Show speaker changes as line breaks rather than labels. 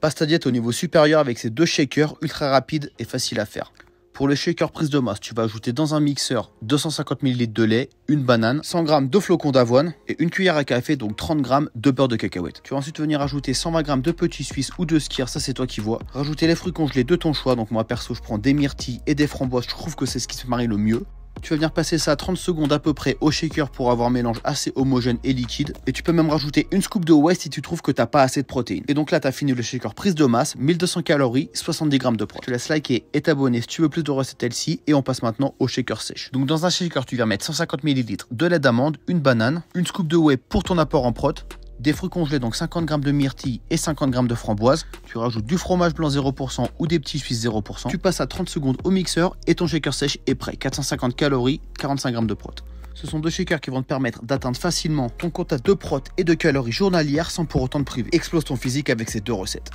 Pasta diète au niveau supérieur avec ces deux shakers ultra rapides et faciles à faire. Pour le shaker prise de masse, tu vas ajouter dans un mixeur 250 ml de lait, une banane, 100 g de flocons d'avoine et une cuillère à café, donc 30 g de beurre de cacahuète. Tu vas ensuite venir ajouter 120 g de petits suisses ou de skier, ça c'est toi qui vois. Rajouter les fruits congelés de ton choix, donc moi perso je prends des myrtilles et des framboises, je trouve que c'est ce qui se marie le mieux. Tu vas venir passer ça à 30 secondes à peu près au shaker pour avoir un mélange assez homogène et liquide. Et tu peux même rajouter une scoop de whey si tu trouves que t'as pas assez de protéines. Et donc là, tu as fini le shaker prise de masse, 1200 calories, 70 grammes de protéines. Tu te laisse liker et t'abonner si tu veux plus de recettes ci Et on passe maintenant au shaker sèche. Donc dans un shaker, tu viens mettre 150 ml de lait d'amande, une banane, une scoop de whey pour ton apport en prot, des fruits congelés, donc 50 g de myrtilles et 50 g de framboise. Tu rajoutes du fromage blanc 0% ou des petits suisses 0%. Tu passes à 30 secondes au mixeur et ton shaker sèche est prêt. 450 calories, 45 g de prot. Ce sont deux shakers qui vont te permettre d'atteindre facilement ton à de prot et de calories journalières sans pour autant te priver. Explose ton physique avec ces deux recettes.